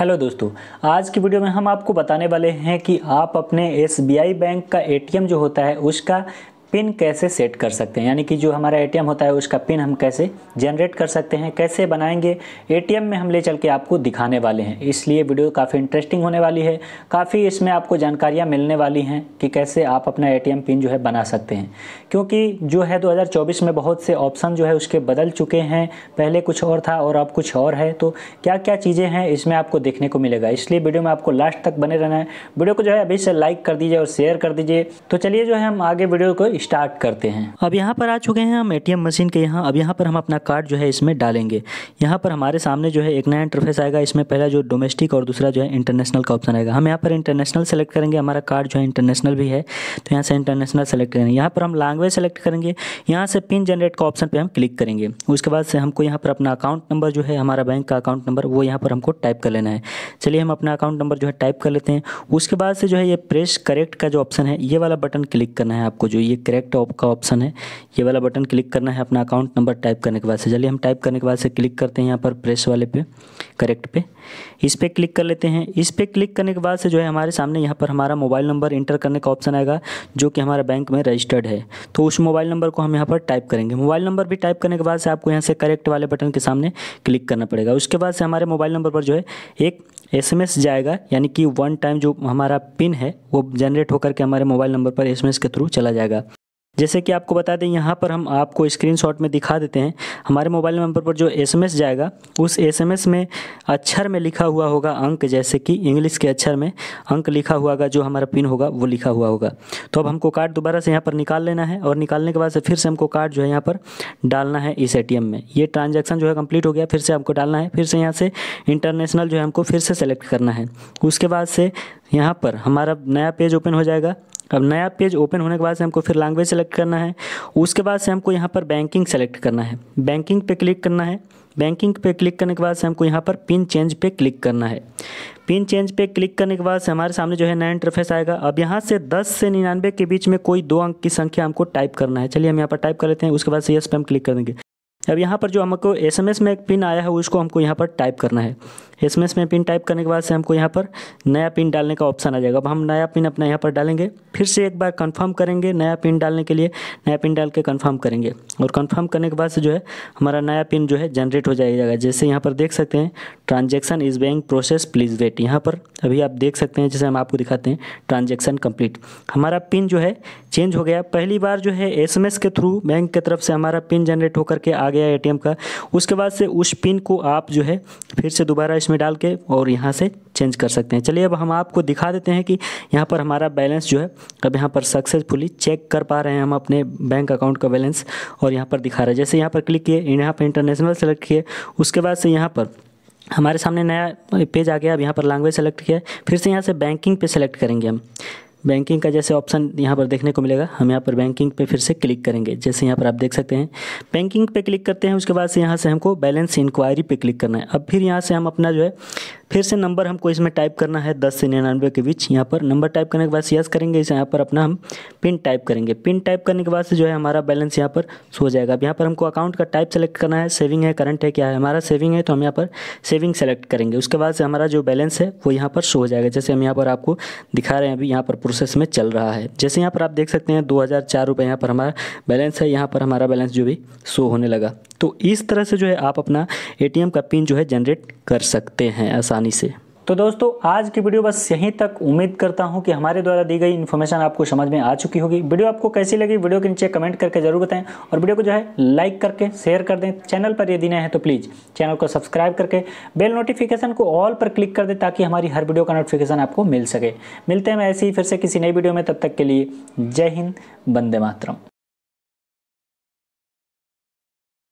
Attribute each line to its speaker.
Speaker 1: hello दोस्तों आज की वीडियो में हम आपको बताने वाले हैं कि आप अपने एस बैंक का ए जो होता है उसका पिन कैसे सेट कर सकते हैं यानी कि जो हमारा एटीएम होता है उसका पिन हम कैसे जनरेट कर सकते हैं कैसे बनाएंगे एटीएम में हम ले चल के आपको दिखाने वाले हैं इसलिए वीडियो काफ़ी इंटरेस्टिंग होने वाली है काफ़ी इसमें आपको जानकारियाँ मिलने वाली हैं कि कैसे आप अपना एटीएम पिन जो है बना सकते हैं क्योंकि जो है दो में बहुत से ऑप्शन जो है उसके बदल चुके हैं पहले कुछ और था और अब कुछ और है तो क्या क्या चीज़ें हैं इसमें आपको देखने को मिलेगा इसलिए वीडियो में आपको लास्ट तक बने रहना है वीडियो को जो है अभी से लाइक कर दीजिए और शेयर कर दीजिए तो चलिए जो है हम आगे वीडियो को स्टार्ट करते हैं अब यहाँ पर आ चुके हैं हम एटीएम मशीन के यहाँ अब यहाँ पर हम अपना कार्ड जो है इसमें डालेंगे यहाँ पर हमारे सामने जो है एक नया इंटरफेस आएगा इसमें पहला जो डोमेस्टिक और दूसरा जो है इंटरनेशनल का ऑप्शन आएगा हम यहाँ पर इंटरनेशनल सेलेक्ट करेंगे हमारा कार्ड जो है इंटरनेशनल भी है तो यहाँ से इंटरनेशनल सेलेक्ट करेंगे यहाँ पर हम लैंग्वेज सेलेक्ट करेंगे यहाँ से पिन जनरेट का ऑप्शन पर हम क्लिक करेंगे उसके बाद से हमको यहाँ पर अपना अकाउंट नंबर जो है हमारा बैंक का अकाउंट नंबर वो यहाँ पर हमको टाइप कर लेना है चलिए हम अपना अकाउंट नंबर जो है टाइप कर लेते हैं उसके बाद से जो है ये प्रेस करेक्ट का जो ऑप्शन है ये वाला बटन क्लिक करना है आपको जो ये करेक्ट ऑप का ऑप्शन है ये वाला बटन क्लिक करना है अपना अकाउंट नंबर टाइप करने के बाद से चलिए हम टाइप करने के बाद से क्लिक करते हैं यहाँ पर प्रेस वाले पे करेक्ट पे इस पर क्लिक कर लेते हैं इस पर क्लिक करने के बाद से जो है हमारे सामने यहाँ पर हमारा मोबाइल नंबर इंटर करने का ऑप्शन आएगा जो कि हमारा बैंक में रजिस्टर्ड है तो उस मोबाइल नंबर को हम यहाँ पर टाइप करेंगे मोबाइल नंबर भी टाइप करने के बाद से आपको यहाँ से करेक्ट वाले बटन के सामने क्लिक करना पड़ेगा उसके बाद से हमारे मोबाइल नंबर पर जो है एक एसएमएस जाएगा यानी कि वन टाइम जो हमारा पिन है वो जनरेट होकर के हमारे मोबाइल नंबर पर एसएमएस के थ्रू चला जाएगा जैसे कि आपको बता दें यहाँ पर हम आपको स्क्रीनशॉट में दिखा देते हैं हमारे मोबाइल नंबर पर जो एसएमएस जाएगा उस एसएमएस में अक्षर में लिखा हुआ होगा अंक जैसे कि इंग्लिश के अक्षर में अंक लिखा हुआ होगा जो हमारा पिन होगा वो लिखा हुआ होगा तो अब हमको कार्ड दोबारा से यहाँ पर निकाल लेना है और निकालने के बाद से फिर से हमको कार्ड जो है यहाँ पर डालना है इस ए में ये ट्रांजेक्शन जो है कम्प्लीट हो गया फिर से हमको डालना है फिर से यहाँ से इंटरनेशनल जो है हमको फिर से सेलेक्ट करना है उसके बाद से यहाँ पर हमारा नया पेज ओपन हो जाएगा अब नया पेज ओपन होने के बाद से हमको फिर लैंग्वेज सेलेक्ट करना है उसके बाद से हमको यहाँ पर बैंकिंग सेलेक्ट करना है बैंकिंग पे क्लिक करना है बैंकिंग पे क्लिक करने के बाद से हमको यहाँ पर पिन चेंज पे क्लिक करना है पिन चेंज पे क्लिक करने के बाद से हमारे सामने जो है नया इंटरफेस आएगा अब यहाँ से 10 से निन्यानवे के बीच में कोई दो अंक की संख्या हमको टाइप करना है चलिए हम यहाँ पर टाइप कर लेते हैं उसके बाद से यस पे हम क्लिक कर देंगे अब यहाँ पर जो हमको एस में एक पिन आया है उसको हमको यहाँ पर टाइप करना है एस एम एस में पिन टाइप करने के बाद से हमको यहाँ पर नया पिन डालने का ऑप्शन आ जाएगा अब हम नया पिन अपना यहाँ पर डालेंगे फिर से एक बार कन्फर्म करेंगे नया पिन डालने के लिए नया पिन डाल के कन्फर्म करेंगे और कन्फर्म करने के बाद से जो है हमारा नया पिन जो है जनरेट हो जाएगा जैसे यहाँ पर देख सकते हैं transaction is bank process please wait यहाँ पर अभी आप देख सकते हैं जैसे हम आपको दिखाते हैं ट्रांजेक्शन कम्प्लीट हमारा पिन जो है चेंज हो गया पहली बार जो है एस के थ्रू बैंक के तरफ से हमारा पिन जनरेट होकर के आ गया एम का उसके बाद से उस पिन को आप जो है फिर से दोबारा इस इसमें डाल के और यहाँ से चेंज कर सकते हैं चलिए अब हम आपको दिखा देते हैं कि यहाँ पर हमारा बैलेंस जो है अब यहाँ पर सक्सेसफुली चेक कर पा रहे हैं हम अपने बैंक अकाउंट का बैलेंस और यहाँ पर दिखा रहे हैं जैसे यहाँ पर क्लिक किए यहाँ पर इंटरनेशनल सेलेक्ट किए उसके बाद से यहाँ पर हमारे सामने नया पेज आ गया अब यहाँ पर लैंग्वेज सेलेक्ट किया फिर से यहाँ से बैंकिंग पे सेलेक्ट करेंगे हम बैंकिंग का जैसे ऑप्शन यहाँ पर देखने को मिलेगा हम यहाँ पर बैंकिंग पे फिर से क्लिक करेंगे जैसे यहाँ पर आप देख सकते हैं बैंकिंग पे क्लिक करते हैं उसके बाद से यहाँ से हमको बैलेंस इंक्वायरी पे क्लिक करना है अब फिर यहाँ से हम अपना जो है फिर से नंबर हमको इसमें टाइप करना है दस से निन्यानवे के बीच यहाँ पर नंबर टाइप करने के बाद यस करेंगे इसे यहाँ पर अपना हम पिन टाइप करेंगे पिन टाइप करने के बाद से जो है हमारा बैलेंस यहाँ पर सो जाएगा अब यहाँ पर हमको अकाउंट का टाइप सेलेक्ट करना है सेविंग है करंट है क्या है हमारा सेविंग है तो हम यहाँ पर सेविंग सेलेक्ट करेंगे उसके बाद से हमारा जो बैलेंस है वो यहाँ पर शो हो जाएगा जैसे हम यहाँ पर आपको दिखा रहे हैं अभी यहाँ पर प्रोसेस में चल रहा है जैसे यहाँ पर आप देख सकते हैं दो हज़ार चार रुपये यहाँ पर हमारा बैलेंस है यहाँ पर हमारा बैलेंस जो भी शो होने लगा तो इस तरह से जो है आप अपना ए का पिन जो है जनरेट कर सकते हैं आसानी से तो दोस्तों आज की वीडियो बस यहीं तक उम्मीद करता हूं कि हमारे द्वारा दी गई इन्फॉर्मेशन आपको समझ में आ चुकी होगी वीडियो आपको कैसी लगी वीडियो के नीचे कमेंट करके जरूर बताएं और वीडियो को जो है लाइक करके शेयर कर दें चैनल पर यदि नए हैं तो प्लीज़ चैनल को सब्सक्राइब करके बेल नोटिफिकेशन को ऑल पर क्लिक कर दें ताकि हमारी हर वीडियो का नोटिफिकेशन आपको मिल सके मिलते हैं ऐसे ही फिर से किसी नई वीडियो में तब तक के लिए जय हिंद बंदे मातरम